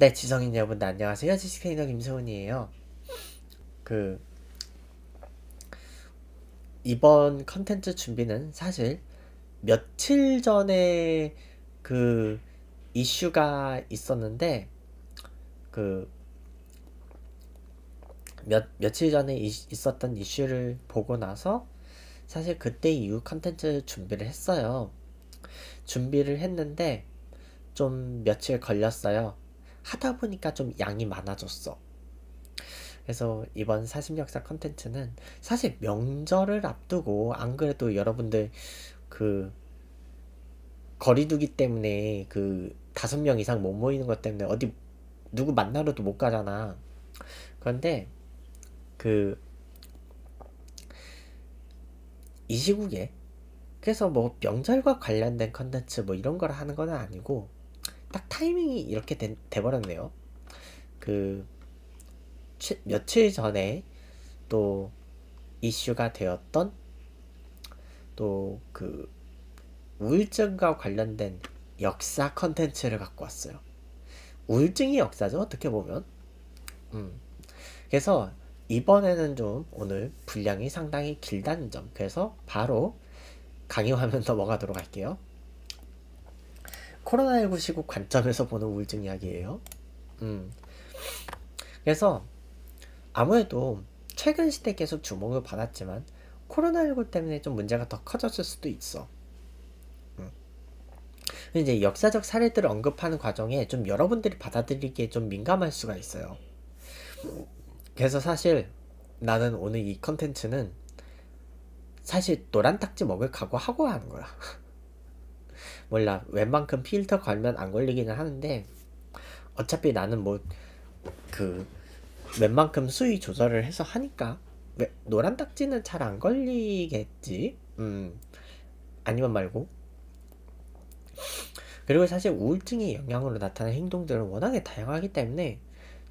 네, 지성인 여러분 안녕하세요. 지식테이너 김소은이에요. 그 이번 컨텐츠 준비는 사실 며칠 전에 그 이슈가 있었는데 그 몇, 며칠 전에 이, 있었던 이슈를 보고 나서 사실 그때 이후 컨텐츠 준비를 했어요. 준비를 했는데 좀 며칠 걸렸어요. 하다 보니까 좀 양이 많아졌어. 그래서 이번 사심역사 컨텐츠는 사실 명절을 앞두고 안 그래도 여러분들 그 거리두기 때문에 그 다섯 명 이상 못 모이는 것 때문에 어디 누구 만나러도 못 가잖아. 그런데 그 이 시국에 그래서 뭐 명절과 관련된 컨텐츠 뭐 이런 걸 하는 건 아니고 딱 타이밍이 이렇게 되, 돼버렸네요. 그 치, 며칠 전에 또 이슈가 되었던 또 그 우울증과 관련된 역사 컨텐츠를 갖고 왔어요. 우울증이 역사죠 어떻게 보면. 음. 그래서 이번에는 좀 오늘 분량이 상당히 길다는 점. 그래서 바로 강의 화면 넘어가도록 할게요. 코로나19 시국 관점에서 보는 우울증 이야기예요. 음. 그래서 아무래도 최근 시대 계속 주목을 받았지만 코로나19 때문에 좀 문제가 더 커졌을 수도 있어. 음. 이제 역사적 사례들을 언급하는 과정에 좀 여러분들이 받아들이기에 좀 민감할 수가 있어요. 그래서 사실 나는 오늘 이 컨텐츠는 사실 노란 딱지 먹을 각오하고 하는 거야. 몰라 웬만큼 필터 걸면 안 걸리기는 하는데 어차피 나는 뭐 그 웬만큼 수위 조절을 해서 하니까 왜, 노란 딱지는 잘 안 걸리겠지 음 아니면 말고 그리고 사실 우울증의 영향으로 나타나는 행동들은 워낙에 다양하기 때문에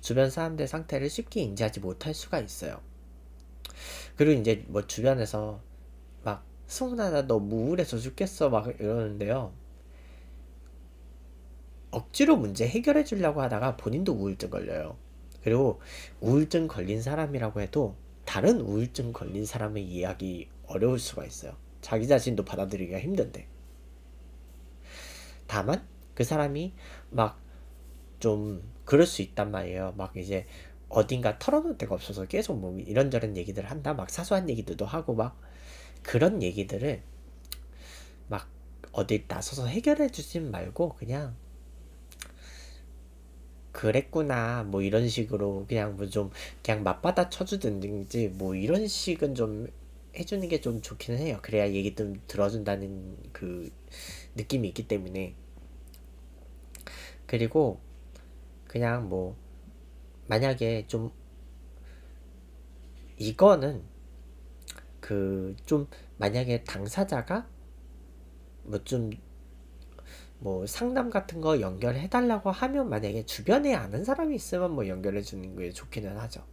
주변 사람들 상태를 쉽게 인지하지 못할 수가 있어요 그리고 이제 뭐 주변에서 막 승훈아 나너 뭐 우울해서 죽겠어 막 이러는데요 억지로 문제 해결해 주려고 하다가 본인도 우울증 걸려요. 그리고 우울증 걸린 사람이라고 해도 다른 우울증 걸린 사람의 이야기 어려울 수가 있어요. 자기 자신도 받아들이기가 힘든데. 다만 그 사람이 막 좀 그럴 수 있단 말이에요. 막 이제 어딘가 털어놓을 데가 없어서 계속 뭐 이런저런 얘기들을 한다. 막 사소한 얘기들도 하고 막 그런 얘기들을 막 어디 나서서 해결해 주진 말고 그냥 그랬구나 뭐 이런 식으로 그냥 뭐 좀 그냥 맞받아 쳐주든지 뭐 이런 식은 좀 해주는 게 좀 좋기는 해요 그래야 얘기 좀 들어준다는 그 느낌이 있기 때문에 그리고 그냥 뭐 만약에 좀 이거는 그 좀 만약에 당사자가 뭐좀 뭐 상담 같은 거 연결해 달라고 하면 만약에 주변에 아는 사람이 있으면 뭐 연결해 주는 게 좋기는 하죠.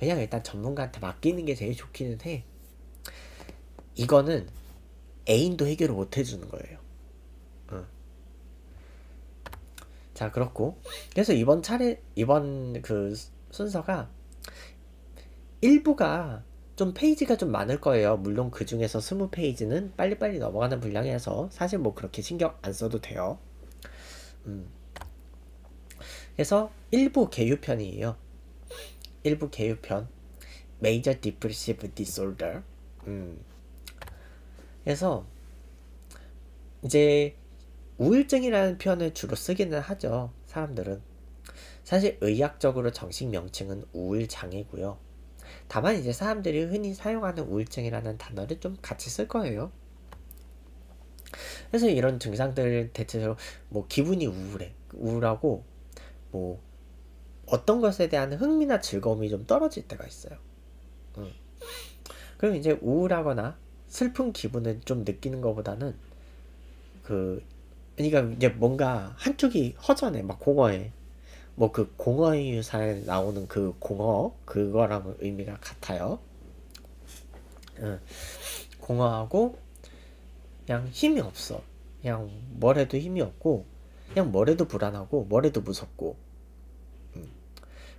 왜냐면 일단 전문가한테 맡기는 게 제일 좋기는 해. 이거는 애인도 해결을 못 해주는 거예요. 어. 자 그렇고 그래서 이번 차례 이번 그 순서가 일부가 좀 페이지가 좀 많을 거예요. 물론 그 중에서 20페이지는 빨리빨리 넘어가는 분량이라서 사실 뭐 그렇게 신경 안 써도 돼요. 음. 그래서 일부 개요편이에요. 일부 개요편. Major Depressive Disorder. 음. 그래서 이제 우울증이라는 표현을 주로 쓰기는 하죠. 사람들은. 사실 의학적으로 정식 명칭은 우울장애고요. 다만 이제 사람들이 흔히 사용하는 우울증이라는 단어를 좀 같이 쓸 거예요. 그래서 이런 증상들 대체로 뭐 기분이 우울해 우울하고 뭐 어떤 것에 대한 흥미나 즐거움이 좀 떨어질 때가 있어요. 음. 그럼 이제 우울하거나 슬픈 기분을 좀 느끼는 것보다는 그 그러니까 이제 뭔가 한쪽이 허전해 막 공허해 뭐그 공허의 유에 나오는 그 공허 그거랑 의미가 같아요. 응. 공허하고 그냥 힘이 없어. 그냥 뭘 해도 힘이 없고 그냥 뭘 해도 불안하고 뭘래도 무섭고 응.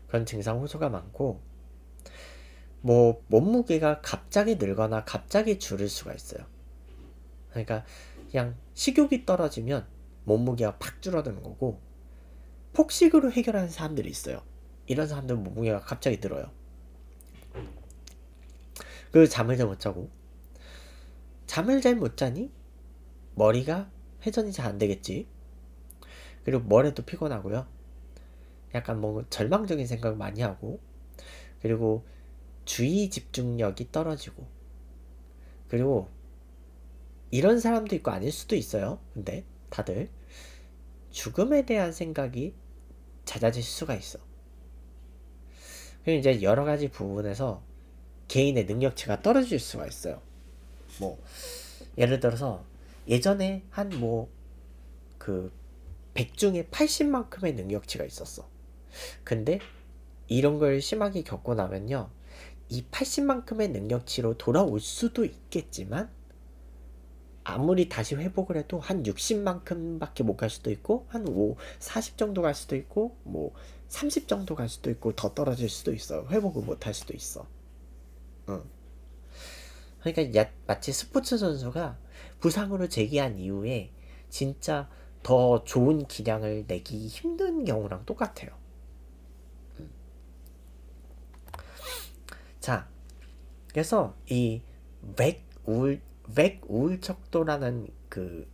그런 증상 호소가 많고 뭐 몸무게가 갑자기 늘거나 갑자기 줄을 수가 있어요. 그러니까 그냥 식욕이 떨어지면 몸무게가 팍 줄어드는 거고 폭식으로 해결하는 사람들이 있어요. 이런 사람들은 몸무게가 갑자기 들어요. 그 잠을 잘 못 자고 잠을 잘 못 자니 머리가 회전이 잘 안 되겠지. 그리고 머리도 피곤하고요. 약간 뭐 절망적인 생각 을 많이 하고 그리고 주의 집중력이 떨어지고 그리고 이런 사람도 있고 아닐 수도 있어요. 근데 다들 죽음에 대한 생각이 잦아질 수가 있어. 그리고 이제 여러 가지 부분에서 개인의 능력치가 떨어질 수가 있어요. 뭐 예를 들어서 예전에 한 뭐 그 100 중에 80만큼의 능력치가 있었어. 근데 이런 걸 심하게 겪고 나면요. 이 80만큼의 능력치로 돌아올 수도 있겠지만 아무리 다시 회복을 해도 한 60만큼밖에 못 갈 수도 있고 한 5, 40 정도 갈 수도 있고 뭐30 정도 갈 수도 있고 더 떨어질 수도 있어. 회복을 못 할 수도 있어. 응. 어. 그러니까 야, 마치 스포츠 선수가 부상으로 재기한 이후에 진짜 더 좋은 기량을 내기 힘든 경우랑 똑같아요. 음. 자, 그래서 이 맥울 웩 우울 척도라는 그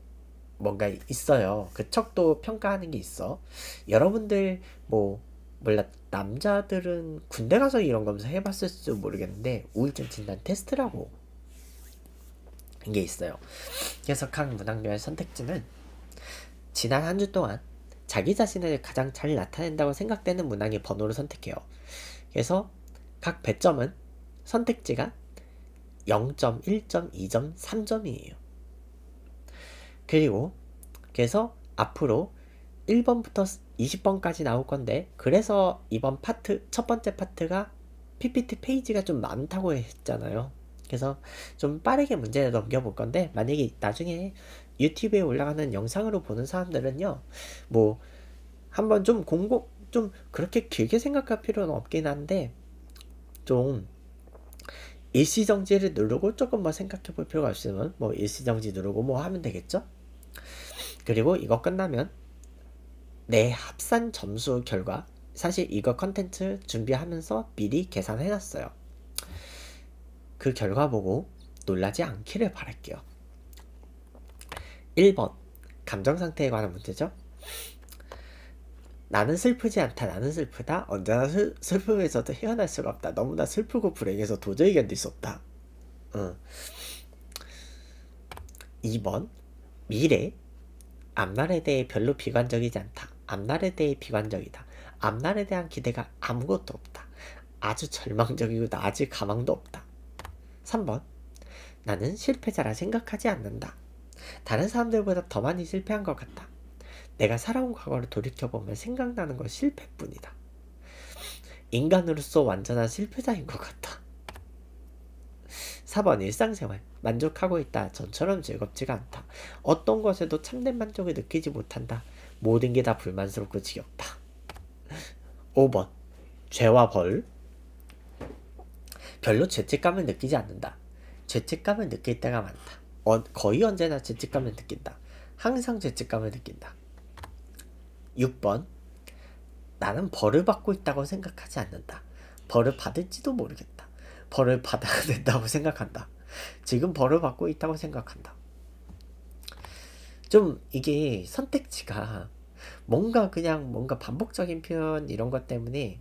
뭔가 있어요. 그 척도 평가하는 게 있어. 여러분들 뭐 몰라 남자들은 군대 가서 이런 검사 해봤을지도 모르겠는데 우울증 진단 테스트라고 게 있어요. 그래서 각문항별 선택지는 지난 한 주 동안 자기 자신을 가장 잘 나타낸다고 생각되는 문항의 번호를 선택해요. 그래서 각 배점은 선택지가 0점, 1점, 2점, 3점이에요. 그리고 그래서 앞으로 1번부터 20번까지 나올 건데 그래서 이번 파트 첫 번째 파트가 PPT 페이지가 좀 많다고 했잖아요. 그래서 좀 빠르게 문제를 넘겨볼 건데 만약에 나중에 유튜브에 올라가는 영상으로 보는 사람들은요. 뭐 한번 좀 공고 좀 그렇게 길게 생각할 필요는 없긴 한데 좀 일시정지를 누르고 조금만 생각해 볼 필요가 있으면 뭐 일시정지 누르고 뭐 하면 되겠죠? 그리고 이거 끝나면 내 합산 점수 결과 사실 이거 컨텐츠 준비하면서 미리 계산해놨어요. 그 결과 보고 놀라지 않기를 바랄게요. 1번 감정상태에 관한 문제죠. 나는 슬프지 않다. 나는 슬프다. 언제나 슬, 슬픔에서도 헤어날 수가 없다. 너무나 슬프고 불행해서 도저히 견딜 수 없다. 응. 어. 2번 미래 앞날에 대해 별로 비관적이지 않다. 앞날에 대해 비관적이다. 앞날에 대한 기대가 아무것도 없다. 아주 절망적이고 나아질 가망도 없다. 3번 나는 실패자라 생각하지 않는다. 다른 사람들보다 더 많이 실패한 것 같다. 내가 살아온 과거를 돌이켜보면 생각나는 건 실패뿐이다. 인간으로서 완전한 실패자인 것 같다. 4번 일상생활 만족하고 있다. 전처럼 즐겁지가 않다. 어떤 것에도 참된 만족을 느끼지 못한다. 모든 게 다 불만스럽고 지겹다. 5번 죄와 벌 별로 죄책감을 느끼지 않는다. 죄책감을 느낄 때가 많다. 어, 거의 언제나 죄책감을 느낀다. 항상 죄책감을 느낀다. 6번 나는 벌을 받고 있다고 생각하지 않는다. 벌을 받을지도 모르겠다. 벌을 받아야 된다고 생각한다. 지금 벌을 받고 있다고 생각한다. 좀 이게 선택지가 뭔가 그냥 뭔가 반복적인 표현 이런 것 때문에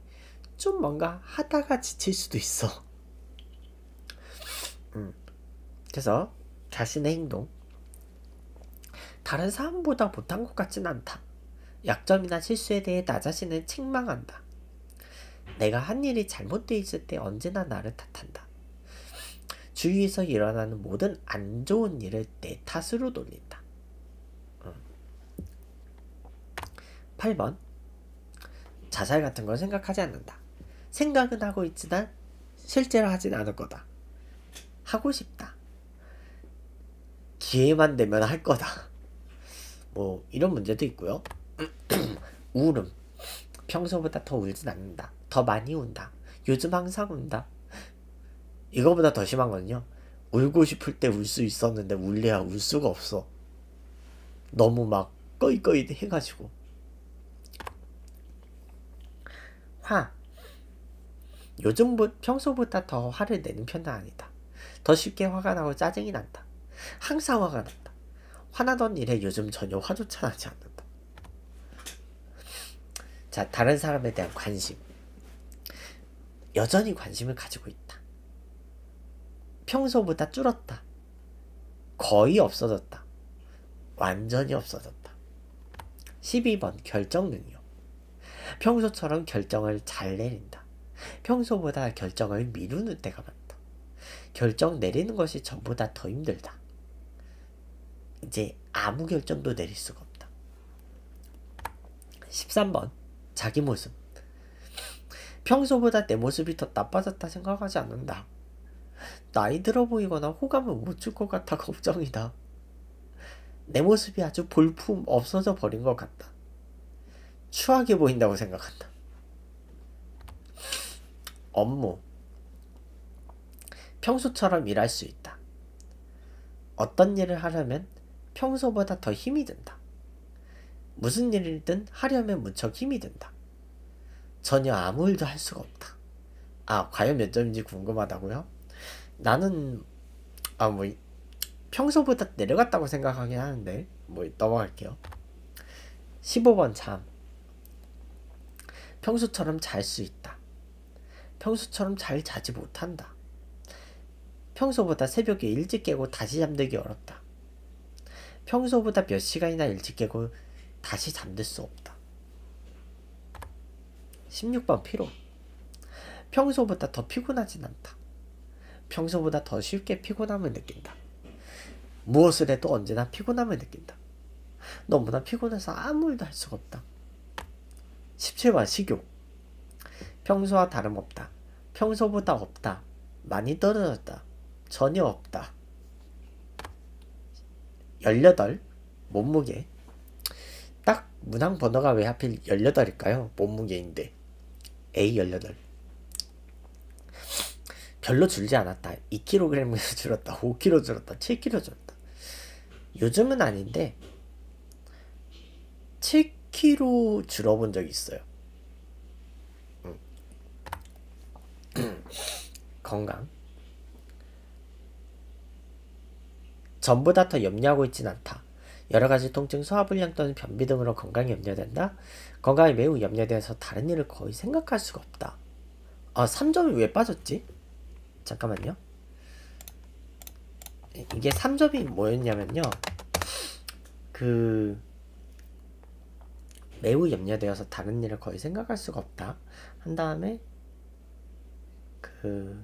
좀 뭔가 하다가 지칠 수도 있어. 음. 그래서 자신의 행동 다른 사람보다 못한 것 같진 않다. 약점이나 실수에 대해 나 자신은 책망한다. 내가 한 일이 잘못되어 있을 때 언제나 나를 탓한다. 주위에서 일어나는 모든 안 좋은 일을 내 탓으로 돌린다. 8번 음. 자살 같은 걸 생각하지 않는다. 생각은 하고 있지만 실제로 하진 않을 거다. 하고 싶다. 기회만 되면 할 거다. 뭐 이런 문제도 있고요. 울음. 평소보다 더 울진 않는다. 더 많이 운다. 요즘 항상 운다. 이거보다 더 심한 건요. 울고 싶을 때 울 수 있었는데 울래야 울 수가 없어. 너무 막 꺼이꺼이 해가지고. 화. 요즘 평소보다 더 화를 내는 편은 아니다. 더 쉽게 화가 나고 짜증이 난다. 항상 화가 난다. 화나던 일에 요즘 전혀 화조차 나지 않는다. 자, 다른 사람에 대한 관심. 여전히 관심을 가지고 있다. 평소보다 줄었다. 거의 없어졌다. 완전히 없어졌다. 12번 결정 능력. 평소처럼 결정을 잘 내린다. 평소보다 결정을 미루는 때가 많다. 결정 내리는 것이 전보다 더 힘들다. 이제 아무 결정도 내릴 수가 없다. 13번 자기 모습. 평소보다 내 모습이 더 나빠졌다 생각하지 않는다. 나이 들어 보이거나 호감을 못 줄 것 같아 걱정이다. 내 모습이 아주 볼품 없어져 버린 것 같다. 추하게 보인다고 생각한다. 업무. 평소처럼 일할 수 있다. 어떤 일을 하려면 평소보다 더 힘이 든다. 무슨 일이든 하려면 무척 힘이 든다. 전혀 아무 일도 할 수가 없다. 아, 과연 몇 점인지 궁금하다고요? 나는 아, 뭐 평소보다 내려갔다고 생각하긴 하는데 뭐 넘어갈게요. 15번 참. 평소처럼 잘 수 있다. 평소처럼 잘 자지 못한다. 평소보다 새벽에 일찍 깨고 다시 잠들기 어렵다. 평소보다 몇 시간이나 일찍 깨고 다시 잠들 수 없다. 16번 피로 평소보다 더 피곤하진 않다. 평소보다 더 쉽게 피곤함을 느낀다. 무엇을 해도 언제나 피곤함을 느낀다. 너무나 피곤해서 아무 일도 할 수가 없다. 17번 식욕 평소와 다름없다. 평소보다 없다. 많이 떨어졌다. 전혀 없다. 18. 몸무게 문항 번호가 왜 하필 18일까요? 몸무게인데. A18. 별로 줄지 않았다. 2kg에서 줄었다. 5kg 줄었다. 7kg 줄었다. 요즘은 아닌데 7kg 줄어본 적이 있어요. 음. 건강. 전보다 더 염려하고 있진 않다. 여러 가지 통증, 소화불량 또는 변비 등으로 건강이 염려된다. 건강이 매우 염려돼서 다른 일을 거의 생각할 수가 없다. 아, 3점이 왜 빠졌지? 잠깐만요. 이게 3점이 뭐였냐면요. 그 매우 염려되어서 다른 일을 거의 생각할 수가 없다. 한 다음에 그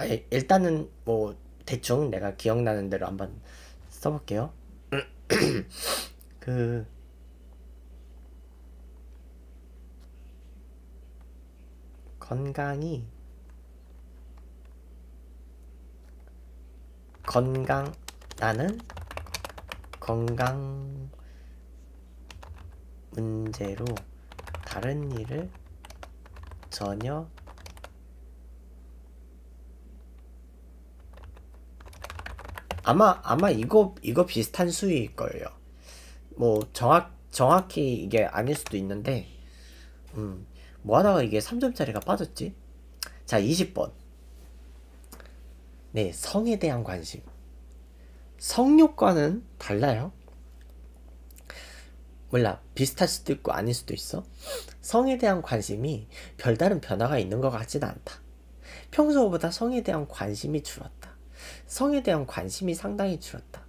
아, 예, 일단은 뭐 대충 내가 기억나는 대로 한번 써볼게요. 그 건강이 건강 나는 건강 문제로 다른 일을 전혀 아마 아마 이거 이거 비슷한 수위일 거예요. 뭐 정확 정확히 이게 아닐 수도 있는데 음, 뭐 하다가 이게 3점짜리가 빠졌지? 자, 20번. 네, 성에 대한 관심. 성욕과는 달라요. 몰라, 비슷할 수도 있고 아닐 수도 있어. 성에 대한 관심이 별다른 변화가 있는 것 같진 않다. 평소보다 성에 대한 관심이 줄었다. 성에 대한 관심이 상당히 줄었다.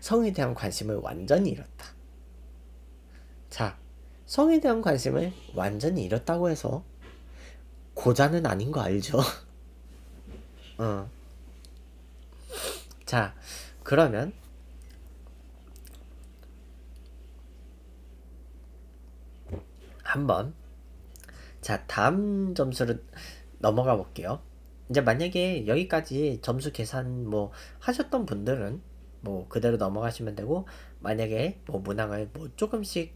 성에 대한 관심을 완전히 잃었다. 자, 성에 대한 관심을 완전히 잃었다고 해서 고자는 아닌 거 알죠? 어. 자, 그러면 한번 자 다음 점수로 넘어가 볼게요. 이제 만약에 여기까지 점수 계산 뭐 하셨던 분들은 뭐 그대로 넘어가시면 되고 만약에 뭐 문항을 뭐 조금씩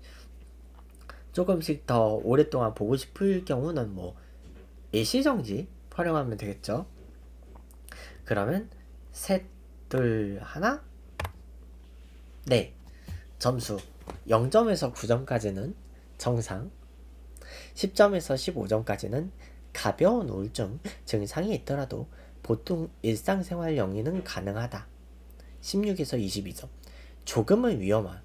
조금씩 더 오랫동안 보고 싶을 경우는 뭐 일시정지 활용하면 되겠죠 그러면 셋, 둘, 하나 네 점수 0점에서 9점까지는 정상 10점에서 15점까지는 가벼운 우울증 증상이 있더라도 보통 일상생활 영위는 가능하다. 16에서 22점. 조금은 위험한.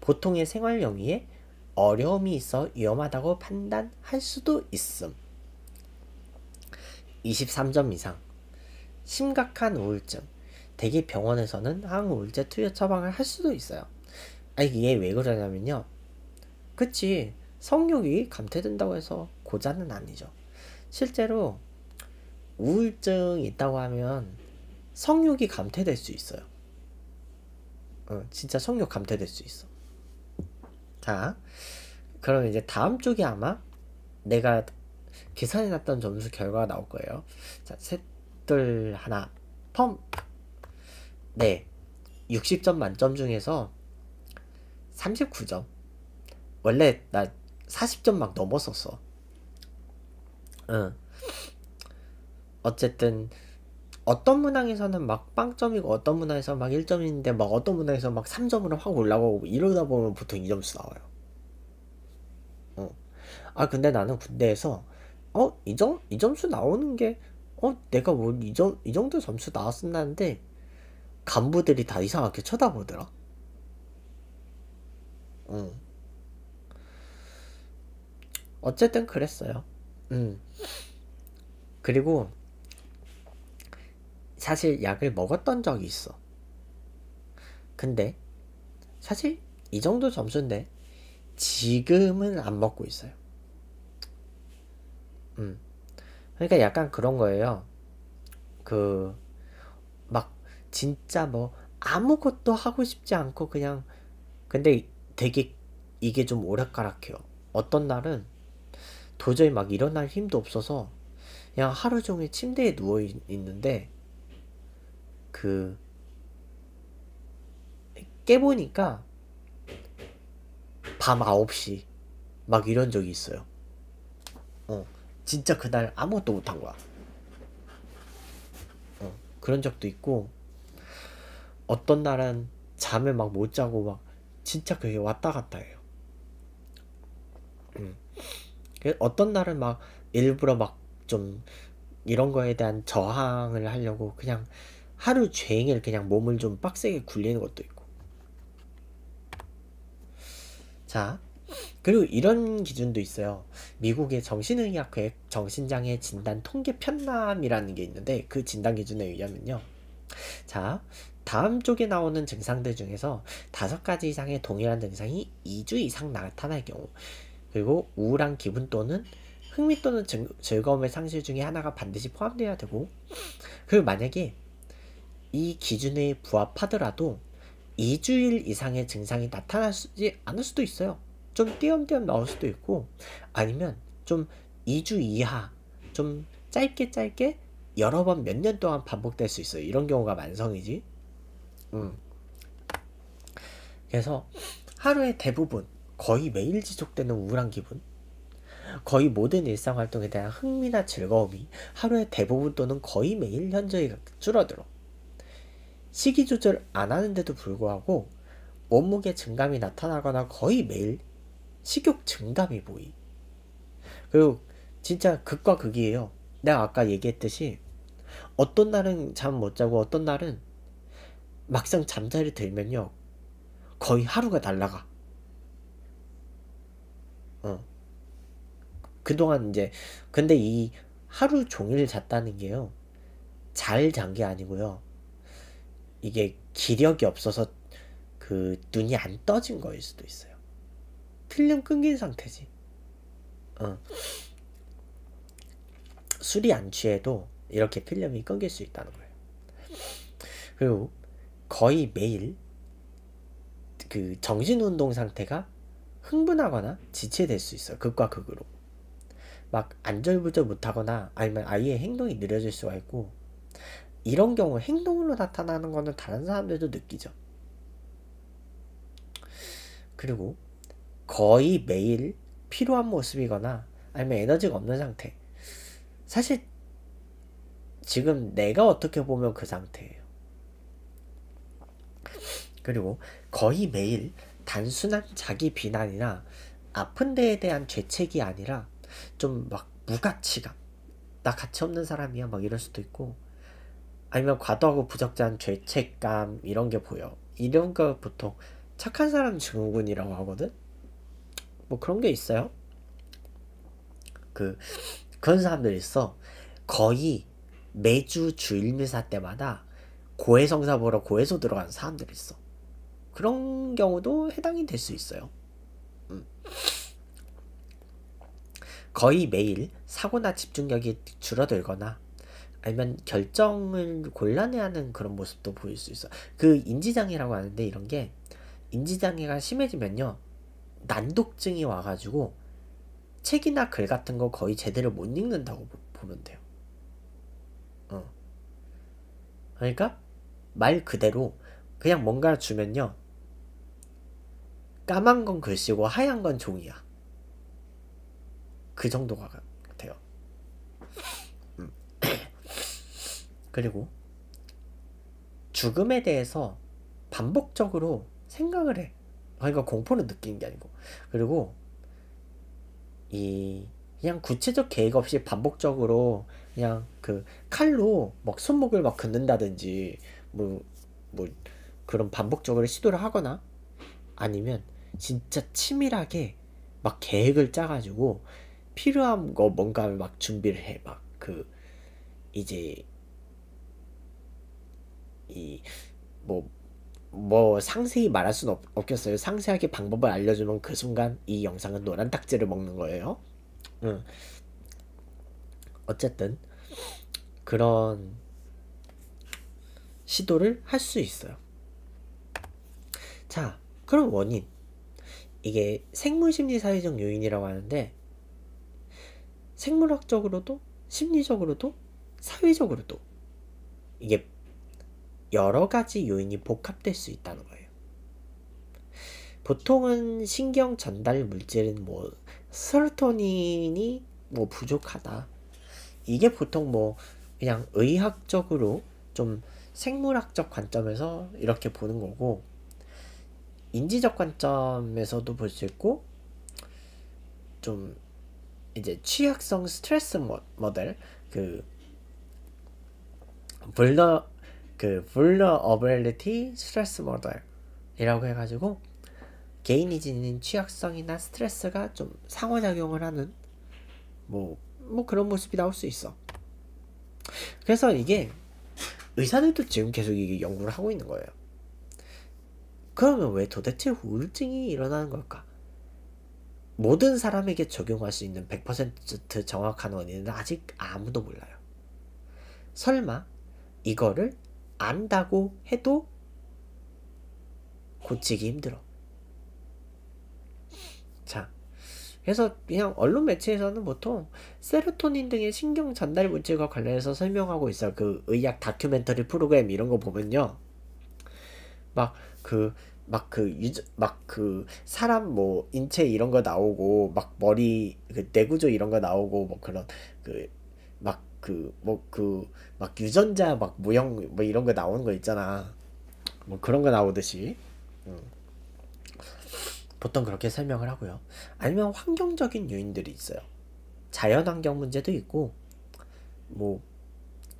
보통의 생활 영위에 어려움이 있어 위험하다고 판단할 수도 있음. 23점 이상. 심각한 우울증. 대개 병원에서는 항우울제 투여 처방을 할 수도 있어요. 아 이게 왜 그러냐면요. 그치 성욕이 감퇴된다고 해서 고자는 아니죠. 실제로 우울증이 있다고 하면 성욕이 감퇴될 수 있어요. 어, 진짜 성욕 감퇴될 수 있어. 자, 그럼 이제 다음 쪽이 아마 내가 계산해놨던 점수 결과가 나올 거예요. 자, 셋, 둘, 하나, 펌! 네, 60점 만점 중에서 39점. 원래 나 40점 막 넘었었어. 어. 쨌든 어떤 문항에서는 막 빵점이고 어떤 문항에서 는막 1점인데 막 어떤 문항에서 는막 3점으로 확 올라가고 뭐 이러다 보면 보통 2점수 나와요. 어. 아 근데 나는 군대에서 어? 이, 점, 이 점수 나오는 게 어? 내가 뭐이 점, 이 정도 점수 나왔었는데 간부들이 다 이상하게 쳐다보더라. 응. 어쨌든 그랬어요. 음. 그리고 사실 약을 먹었던 적이 있어. 근데 사실 이 정도 점수인데 지금은 안 먹고 있어요. 음. 그러니까 약간 그런 거예요. 그 막 진짜 뭐 아무것도 하고 싶지 않고 그냥 근데 되게 이게 좀 오락가락해요. 어떤 날은 도저히 막 일어날 힘도 없어서 그냥 하루 종일 침대에 누워 있는데 그 깨보니까 밤 9시 막 이런 적이 있어요. 어, 진짜 그날 아무것도 못한 거야. 어, 그런 적도 있고 어떤 날은 잠을 막 못 자고 막 진짜 그게 왔다 갔다 해요. 음. 그 어떤 날은 막 일부러 막 좀 이런 거에 대한 저항을 하려고 그냥 하루 종일 그냥 몸을 좀 빡세게 굴리는 것도 있고 자 그리고 이런 기준도 있어요. 미국의 정신의학회 정신장애 진단 통계 편남이라는게 있는데 그 진단 기준에 의하면요. 자, 다음 쪽에 나오는 증상들 중에서 다섯 가지 이상의 동일한 증상이 2주 이상 나타날 경우 그리고 우울한 기분 또는 흥미 또는 즐거움의 상실 중에 하나가 반드시 포함되어야 되고 그리고 만약에 이 기준에 부합하더라도 2주일 이상의 증상이 나타나지 않을 수도 있어요. 좀 띄엄띄엄 나올 수도 있고 아니면 좀 2주 이하 좀 짧게 짧게 여러 번 몇 년 동안 반복될 수 있어요. 이런 경우가 만성이지. 음. 그래서 하루의 대부분 거의 매일 지속되는 우울한 기분? 거의 모든 일상 활동에 대한 흥미나 즐거움이 하루의 대부분 또는 거의 매일 현저히 줄어들어. 식이 조절 안 하는데도 불구하고 몸무게 증감이 나타나거나 거의 매일 식욕 증감이 보이. 그리고 진짜 극과 극이에요. 내가 아까 얘기했듯이 어떤 날은 잠 못 자고 어떤 날은 막상 잠자리 들면요. 거의 하루가 날라가. 어. 그동안 이제 근데 이 하루 종일 잤다는 게요. 잘 잔 게 아니고요. 이게 기력이 없어서 그 눈이 안 떠진 거일 수도 있어요. 필름 끊긴 상태지. 어. 술이 안 취해도 이렇게 필름이 끊길 수 있다는 거예요. 그리고 거의 매일 그 정신운동 상태가 흥분하거나 지체될 수 있어요. 극과 극으로. 막 안절부절 못하거나 아니면 아이의 행동이 느려질 수가 있고 이런 경우 행동으로 나타나는 거는 다른 사람들도 느끼죠. 그리고 거의 매일 필요한 모습이거나 아니면 에너지가 없는 상태. 사실 지금 내가 어떻게 보면 그 상태예요. 그리고 거의 매일 단순한 자기 비난이나 아픈 데에 대한 죄책이 아니라 좀 막 무가치감 나 가치 없는 사람이야 막 이럴 수도 있고 아니면 과도하고 부적절한 죄책감 이런 게 보여 이런 거 보통 착한 사람 증후군이라고 하거든 뭐 그런 게 있어요 그 그런 사람들 있어 거의 매주 주일미사 때마다 고해성사 보러 고해소 들어간 사람들 있어 그런 경우도 해당이 될 수 있어요. 음. 거의 매일 사고나 집중력이 줄어들거나 아니면 결정을 곤란해하는 그런 모습도 보일 수 있어. 그 인지장애라고 하는데 이런 게 인지장애가 심해지면요 난독증이 와가지고 책이나 글 같은 거 거의 제대로 못 읽는다고 보, 면 돼요. 어. 그러니까 말 그대로 그냥 뭔가 주면요 까만 건 글씨고 하얀 건 종이야. 그 정도가 같요 음. 그리고 죽음에 대해서 반복적으로 생각을 해. 그러니까 공포를 느끼는 게 아니고. 그리고 이 그냥 구체적 계획 없이 반복적으로 그냥 그 칼로 막 손목을 막 긋는다든지 뭐뭐 뭐 그런 반복적으로 시도를 하거나 아니면 진짜 치밀하게 막 계획을 짜가지고 필요한 거 뭔가를 막 준비를 해. 막 그 이제 이뭐 뭐 상세히 말할 수는 없, 없겠어요. 상세하게 방법을 알려주면 그 순간 이 영상은 노란 딱지를 먹는 거예요. 응. 어쨌든 그런 시도를 할 수 있어요. 자, 그럼 원인. 이게 생물심리사회적 요인이라고 하는데 생물학적으로도 심리적으로도 사회적으로도 이게 여러 가지 요인이 복합될 수 있다는 거예요. 보통은 신경 전달 물질은 뭐 세로토닌이 뭐 부족하다. 이게 보통 뭐 그냥 의학적으로 좀 생물학적 관점에서 이렇게 보는 거고 인지적 관점에서도 볼 수 있고 좀 이제 취약성 스트레스 모델 그 불러 그 v u l n e r 스트레스 모델이라고 해가지고 개인이 지닌 취약성이나 스트레스가 좀 상호작용을 하는 뭐뭐 뭐 그런 모습이 나올 수 있어. 그래서 이게 의사들도 지금 계속 이게 연구를 하고 있는 거예요. 그러면 왜 도대체 우울증이 일어나는 걸까? 모든 사람에게 적용할 수 있는 100% 정확한 원인은 아직 아무도 몰라요. 설마 이거를 안다고 해도 고치기 힘들어. 자, 그래서 그냥 언론 매체에서는 보통 세로토닌 등의 신경 전달 물질과 관련해서 설명하고 있어요. 그 의학 다큐멘터리 프로그램 이런 거 보면요. 막그 막그 유저 막그 사람 뭐 인체 이런 거 나오고 막 머리 그 내구조 이런 거 나오고 뭐 그런 그 막 그 뭐 그막 그 뭐 그 유전자 막 모형 뭐 이런 거 나오는 거 있잖아 뭐 그런 거 나오듯이 음. 보통 그렇게 설명을 하고요 아니면 환경적인 요인들이 있어요 자연 환경 문제도 있고 뭐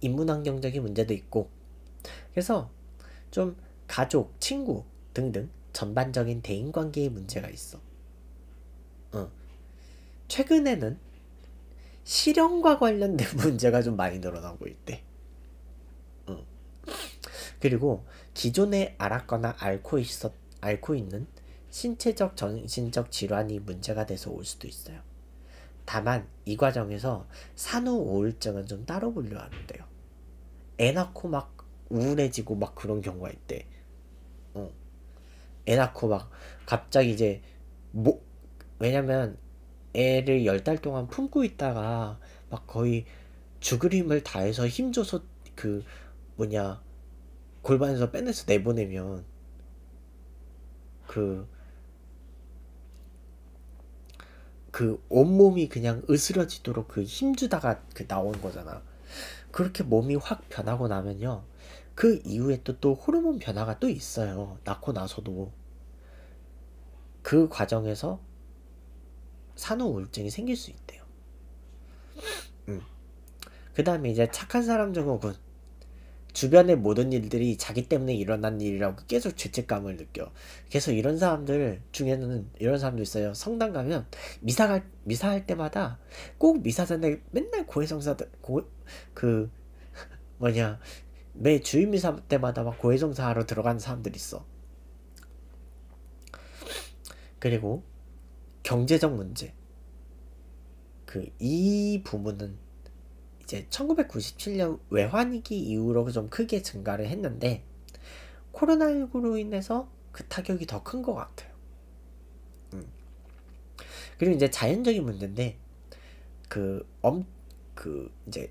인문 환경적인 문제도 있고 그래서 좀 가족, 친구 등등 전반적인 대인관계의 문제가 있어. 어. 최근에는 실형과 관련된 문제가 좀 많이 늘어나고 있대. 어. 그리고 기존에 알았거나 앓고 있었 앓고 있는 신체적 정신적 질환이 문제가 돼서 올 수도 있어요. 다만 이 과정에서 산후 우울증은 좀 따로 분류하는데요. 애 낳고 막 우울해지고 막 그런 경우가 있대. 애 낳고 막 갑자기 이제 뭐 왜냐면 애를 열 달 동안 품고 있다가 막 거의 죽을 힘을 다해서 힘줘서 그 뭐냐 골반에서 빼내서 내보내면 그, 그 온몸이 그냥 으스러지도록 그 힘주다가 그 나온 거잖아. 그렇게 몸이 확 변하고 나면요. 그 이후에 또, 또 호르몬 변화가 또 있어요. 낳고 나서도. 그 과정에서 산후 우울증이 생길 수 있대요. 음. 그 다음에 이제 착한 사람 증후군. 주변의 모든 일들이 자기 때문에 일어난 일이라고 계속 죄책감을 느껴. 그래서 이런 사람들 중에는 이런 사람도 있어요. 성당 가면 미사 갈, 미사할 때마다 꼭 미사 전에 맨날 고해성사들 그 뭐냐 매 주임 미사 때마다 막 고해성사 하러 들어가 사람들 있어. 그리고 경제적 문제. 그 이 부분은 이제 1997년 외환위기 이후로 좀 크게 증가를 했는데 코로나19로 인해서 그 타격이 더 큰 것 같아요. 음. 그리고 이제 자연적인 문제인데 그엄그 그 이제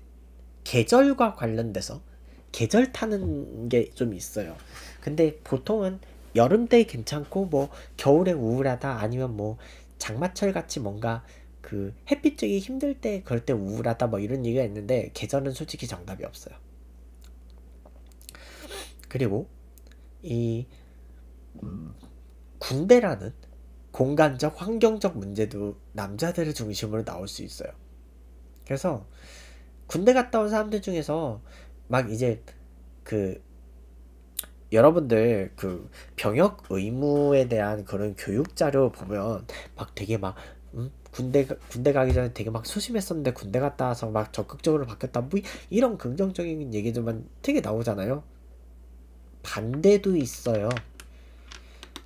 계절과 관련돼서 계절 타는 게 좀 있어요. 근데 보통은 여름 때 괜찮고 뭐 겨울에 우울하다 아니면 뭐 장마철 같이 뭔가 그 햇빛 쬐기 힘들 때 그럴 때 우울하다 뭐 이런 얘기가 있는데 계절은 솔직히 정답이 없어요. 그리고 이 군대라는 공간적 환경적 문제도 남자들을 중심으로 나올 수 있어요. 그래서 군대 갔다 온 사람들 중에서 막 이제 그 여러분들 그 병역 의무에 대한 그런 교육 자료 보면 막 되게 막 음? 군대 군대 가기 전에 되게 막 소심했었는데 군대 갔다 와서 막 적극적으로 바뀌었다 뭐 이런 긍정적인 얘기들만 되게 나오잖아요. 반대도 있어요.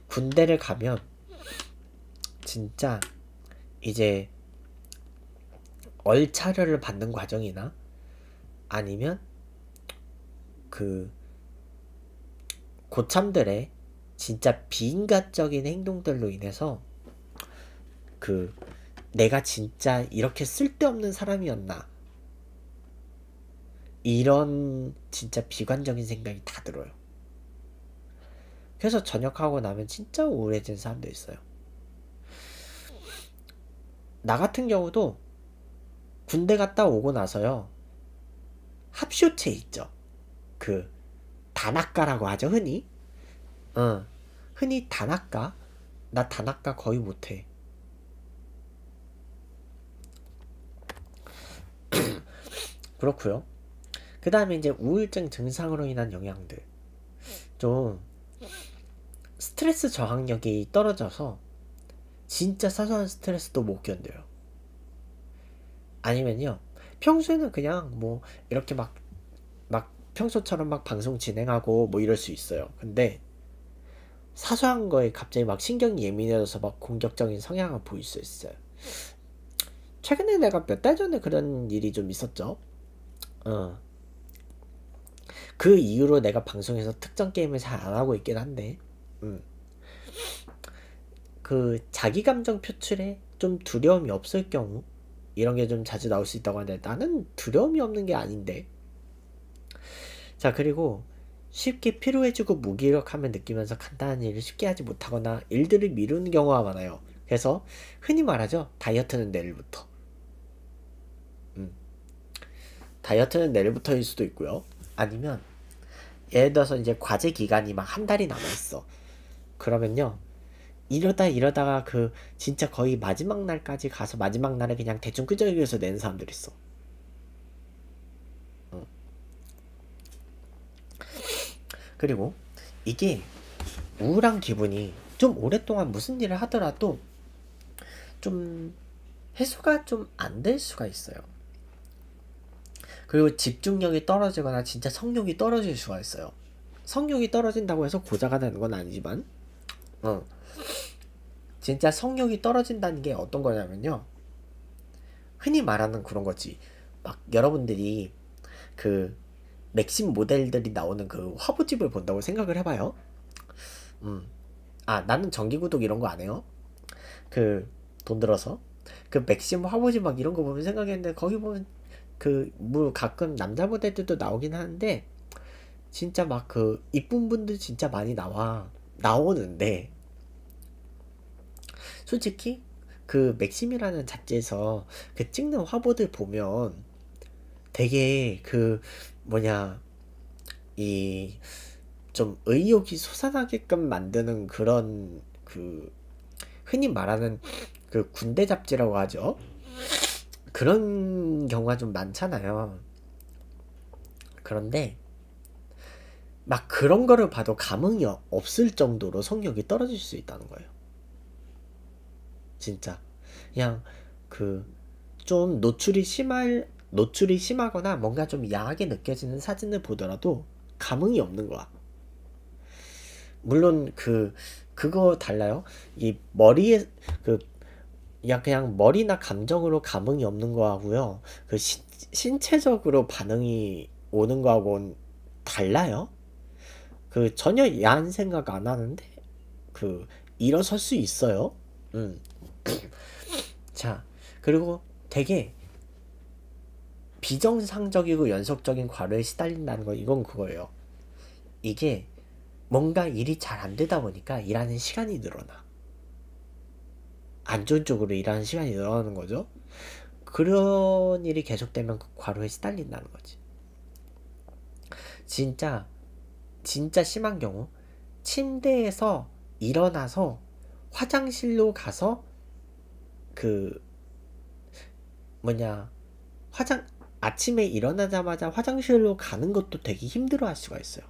군대를 가면 진짜 이제 얼차려를 받는 과정이나 아니면 그 고참들의 진짜 비인간적인 행동들로 인해서 그 내가 진짜 이렇게 쓸데없는 사람이었나 이런 진짜 비관적인 생각이 다 들어요. 그래서 전역하고 나면 진짜 우울해진 사람도 있어요. 나 같은 경우도 군대 갔다 오고 나서요. 합쇼체 있죠. 그 다나카라고 하죠 흔히 어 흔히 다나카 나 다나카 거의 못해 그렇고요 그 다음에 이제 우울증 증상으로 인한 영향들 좀 스트레스 저항력이 떨어져서 진짜 사소한 스트레스도 못 견뎌요 아니면요 평소에는 그냥 뭐 이렇게 막 평소처럼 막 방송 진행하고 뭐 이럴 수 있어요. 근데 사소한 거에 갑자기 막 신경이 예민해져서 막 공격적인 성향을 보일 수 있어요. 최근에 내가 몇 달 전에 그런 일이 좀 있었죠. 어. 그 이후로 내가 방송에서 특정 게임을 잘 안 하고 있긴 한데, 음. 그 자기 감정 표출에 좀 두려움이 없을 경우 이런 게 좀 자주 나올 수 있다고 하는데 나는 두려움이 없는 게 아닌데 자, 그리고 쉽게 피로해지고 무기력함을 느끼면서 간단한 일을 쉽게 하지 못하거나 일들을 미루는 경우가 많아요. 그래서 흔히 말하죠. 다이어트는 내일부터. 음. 다이어트는 내일부터일 수도 있고요. 아니면 예를 들어서 이제 과제 기간이 막 한 달이 남아 있어. 그러면요. 이러다 이러다가 그 진짜 거의 마지막 날까지 가서 마지막 날에 그냥 대충 끄적이면서 낸 사람들 있어. 그리고 이게 우울한 기분이 좀 오랫동안 무슨 일을 하더라도 좀 해소가 좀 안 될 수가 있어요. 그리고 집중력이 떨어지거나 진짜 성욕이 떨어질 수가 있어요. 성욕이 떨어진다고 해서 고자가 되는 건 아니지만, 어. 진짜 성욕이 떨어진다는 게 어떤 거냐면요. 흔히 말하는 그런 거지. 막 여러분들이 그 맥심 모델들이 나오는 그 화보집을 본다고 생각을 해봐요. 음. 아, 나는 정기구독 이런 거 안 해요. 그, 돈 들어서. 그 맥심 화보집 막 이런 거 보면 생각했는데, 거기 보면 그, 뭐 가끔 남자 모델들도 나오긴 하는데, 진짜 막 그, 이쁜 분들 진짜 많이 나와. 나오는데, 솔직히, 그 맥심이라는 잡지에서 그 찍는 화보들 보면 되게 그 뭐냐 이 좀 의욕이 솟아나게끔 만드는 그런 그 흔히 말하는 그 군대 잡지라고 하죠. 그런 경우가 좀 많잖아요. 그런데 막 그런 거를 봐도 감흥이 없을 정도로 성격이 떨어질 수 있다는 거예요. 진짜 그냥 그 좀 노출이 심할 노출이 심하거나 뭔가 좀 야하게 느껴지는 사진을 보더라도 감흥이 없는 거야. 물론 그 그거 달라요. 이 머리에 그 그냥, 머리나 감정으로 감흥이 없는 거하고요. 그 시, 신체적으로 반응이 오는 거하고는 달라요. 그 전혀 야한 생각 안 하는데 그 일어설 수 있어요. 음. 자 그리고 되게 비정상적이고 연속적인 과로에 시달린다는 건 이건 그거예요. 이게 뭔가 일이 잘 안 되다 보니까 일하는 시간이 늘어나. 안 좋은 쪽으로 일하는 시간이 늘어나는 거죠. 그런 일이 계속되면 그 과로에 시달린다는 거지. 진짜 진짜 심한 경우 침대에서 일어나서 화장실로 가서 그 뭐냐 화장 아침에 일어나자마자 화장실로 가는 것도 되게 힘들어 할 수가 있어요.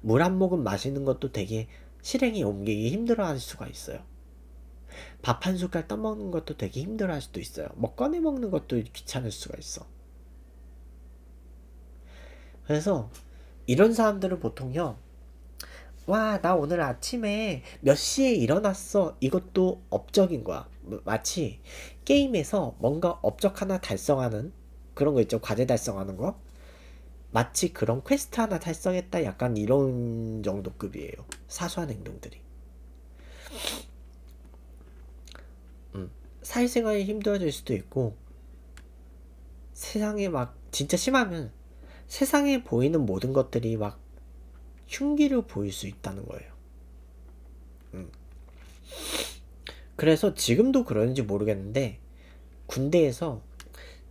물 한 모금 마시는 것도 되게 실행에 옮기기 힘들어 할 수가 있어요. 밥 한 숟갈 떠먹는 것도 되게 힘들어 할 수도 있어요. 뭐 꺼내 먹는 것도 귀찮을 수가 있어. 그래서 이런 사람들은 보통요. 와, 나 오늘 아침에 몇 시에 일어났어. 이것도 업적인 거야. 마치 게임에서 뭔가 업적 하나 달성하는 그런 거 있죠. 과제 달성하는 거. 마치 그런 퀘스트 하나 달성했다 약간 이런 정도급이에요. 사소한 행동들이. 음, 사회생활이 힘들어질 수도 있고 세상에 막 진짜 심하면 세상에 보이는 모든 것들이 막 흉기를 보일 수 있다는 거예요. 음. 그래서 지금도 그런지 모르겠는데 군대에서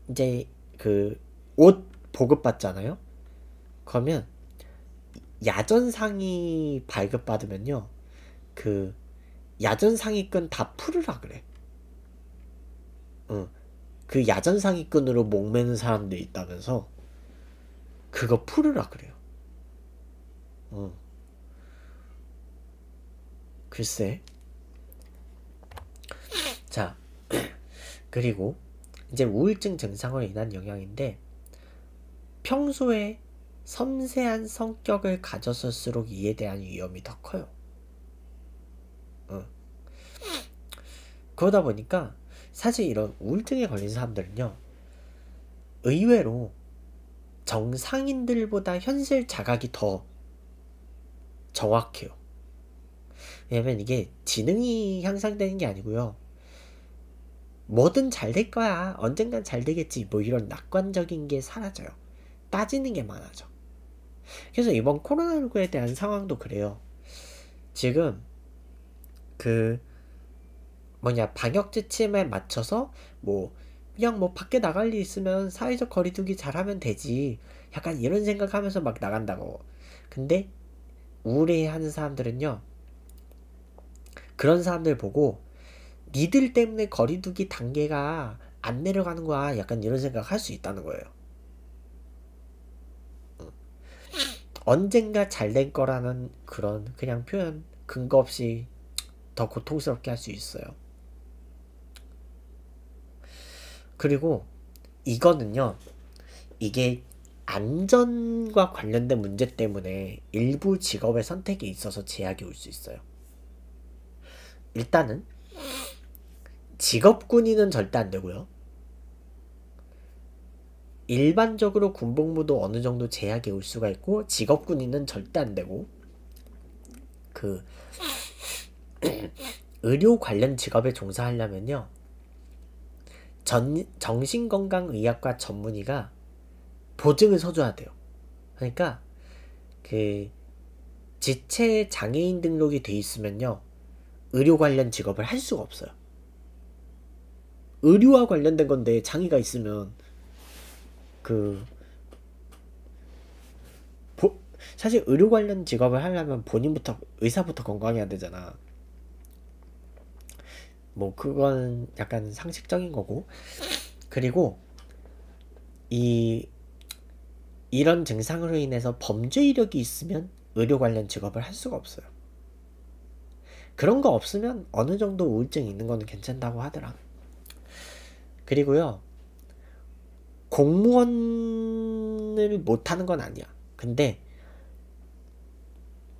이제 그옷 보급받잖아요. 그러면 야전상이 발급받으면요. 그 야전상의끈 다 풀으라 그래. 응. 어, 그 야전상의끈으로 목매는 사람들 있다면서 그거 풀으라 그래요. 응. 어. 글쎄. 자, 그리고 이제 우울증 증상으로 인한 영향인데 평소에 섬세한 성격을 가졌을수록 이에 대한 위험이 더 커요. 그러다 보니까 사실 이런 우울증에 걸린 사람들은요 의외로 정상인들보다 현실 자각이 더 정확해요. 왜냐면 이게 지능이 향상되는 게 아니고요. 뭐든 잘 될 거야. 언젠간 잘 되겠지. 뭐 이런 낙관적인 게 사라져요. 따지는 게 많아져. 그래서 이번 코로나19에 대한 상황도 그래요. 지금 그 뭐냐 방역 지침에 맞춰서 뭐 그냥 뭐 밖에 나갈 일 있으면 사회적 거리두기 잘하면 되지. 약간 이런 생각하면서 막 나간다고. 근데 우울해하는 사람들은요. 그런 사람들 보고 니들 때문에 거리두기 단계가 안 내려가는 거야. 약간 이런 생각 할 수 있다는 거예요. 언젠가 잘될 거라는 그런 그냥 표현 근거 없이 더 고통스럽게 할 수 있어요. 그리고 이거는요. 이게 안전과 관련된 문제 때문에 일부 직업의 선택에 있어서 제약이 올 수 있어요. 일단은 직업 군인은 절대 안 되고요. 일반적으로 군복무도 어느 정도 제약이 올 수가 있고 직업 군인은 절대 안 되고 그 의료 관련 직업에 종사하려면요. 전, 정신건강의학과 전문의가 보증을 서줘야 돼요. 그러니까 그 지체 장애인 등록이 돼 있으면요. 의료 관련 직업을 할 수가 없어요. 의류와 관련된 건데 장애가 있으면 그 보, 사실 의료 관련 직업을 하려면 본인부터 의사부터 건강해야 되잖아. 뭐 그건 약간 상식적인 거고 그리고 이 이런 증상으로 인해서 범죄 이력이 있으면 의료 관련 직업을 할 수가 없어요. 그런 거 없으면 어느 정도 우울증 있는 거는 괜찮다고 하더라. 그리고요, 공무원을 못하는 건 아니야. 근데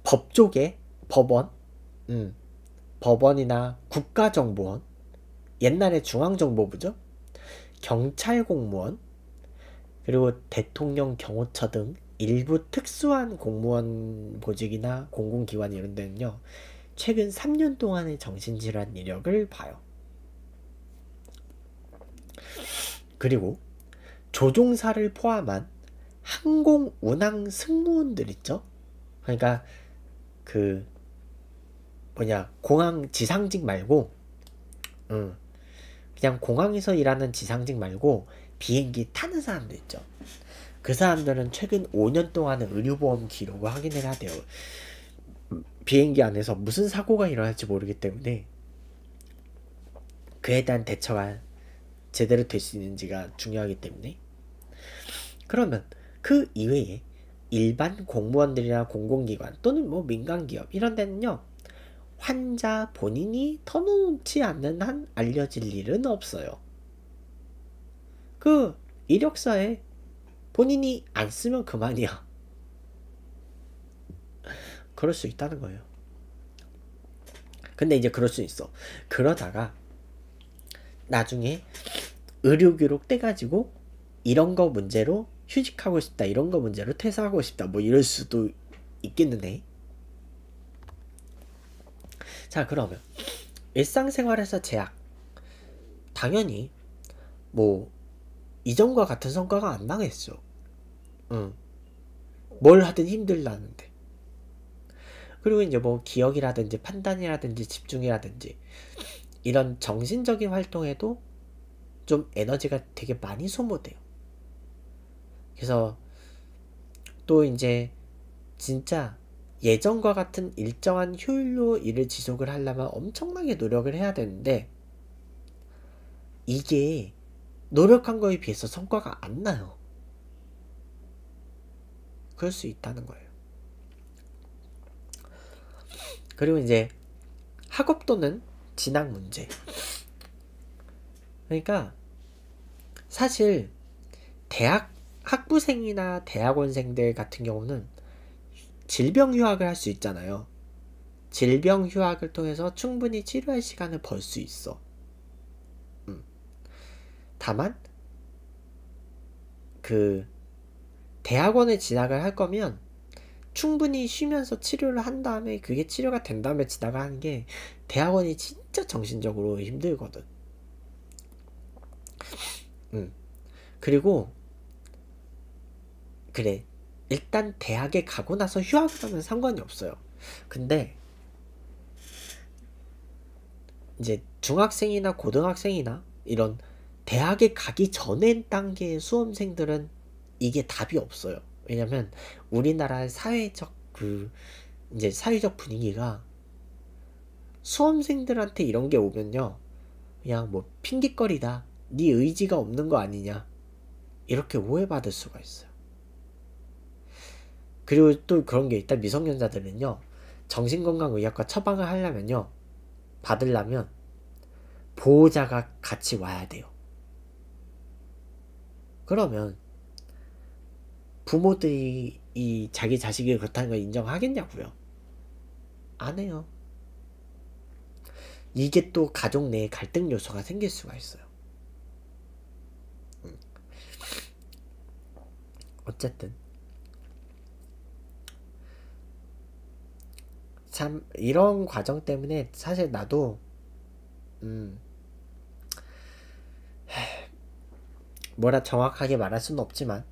법 쪽에 법원, 음, 법원이나 국가정보원, 옛날에 중앙정보부죠? 경찰 공무원, 그리고 대통령 경호처 등 일부 특수한 공무원 보직이나 공공기관 이런 데는요, 최근 3년 동안의 정신질환 이력을 봐요. 그리고 조종사를 포함한 항공 운항 승무원들 있죠? 그러니까 그 뭐냐 공항 지상직 말고 음, 그냥 공항에서 일하는 지상직 말고 비행기 타는 사람도 있죠. 그 사람들은 최근 5년 동안의 의료보험 기록을 확인해야 돼요. 비행기 안에서 무슨 사고가 일어날지 모르기 때문에 그에 대한 대처가 제대로 될 수 있는지가 중요하기 때문에 그러면 그 이외에 일반 공무원들이나 공공기관 또는 뭐 민간기업 이런 데는요 환자 본인이 터놓지 않는 한 알려질 일은 없어요 그 이력서에 본인이 안 쓰면 그만이야 그럴 수 있다는 거예요 근데 이제 그럴 수 있어 그러다가 나중에 의료기록 떼가지고 이런 거 문제로 휴직하고 싶다 이런 거 문제로 퇴사하고 싶다 뭐 이럴 수도 있겠는데 자 그러면 일상생활에서 제약 당연히 뭐 이전과 같은 성과가 안나겠어 응. 뭘 하든 힘들다는데 그리고 이제 뭐 기억이라든지 판단이라든지 집중이라든지 이런 정신적인 활동에도 좀 에너지가 되게 많이 소모돼요. 그래서 또 이제 진짜 예전과 같은 일정한 효율로 일을 지속을 하려면 엄청나게 노력을 해야 되는데 이게 노력한 거에 비해서 성과가 안 나요. 그럴 수 있다는 거예요. 그리고 이제 학업 또는 진학 문제. 그러니까 사실 대학 학부생이나 대학원생들 같은 경우는 질병 휴학을 할 수 있잖아요. 질병 휴학을 통해서 충분히 치료할 시간을 벌 수 있어. 음. 다만 그 대학원에 진학을 할 거면 충분히 쉬면서 치료를 한 다음에 그게 치료가 된 다음에 지나가 하는 게 대학원이 진짜 정신적으로 힘들거든. 음. 그리고 그래 일단 대학에 가고 나서 휴학하면 을 상관이 없어요. 근데 이제 중학생이나 고등학생이나 이런 대학에 가기 전에 단계의 수험생들은 이게 답이 없어요. 왜냐면 우리나라의 사회적 그 이제 사회적 분위기가 수험생들한테 이런 게 오면요. 그냥 뭐 핑계거리다 네 의지가 없는 거 아니냐 이렇게 오해받을 수가 있어요. 그리고 또 그런 게 있다 미성년자들은요 정신건강의학과 처방을 하려면요 받으려면 보호자가 같이 와야 돼요. 그러면 부모들이 이 자기 자식이 그렇다는 걸 인정하겠냐고요? 안 해요. 이게 또 가족 내에 갈등 요소가 생길 수가 있어요. 어쨌든 참 이런 과정 때문에 사실 나도 음 뭐라 정확하게 말할 수는 없지만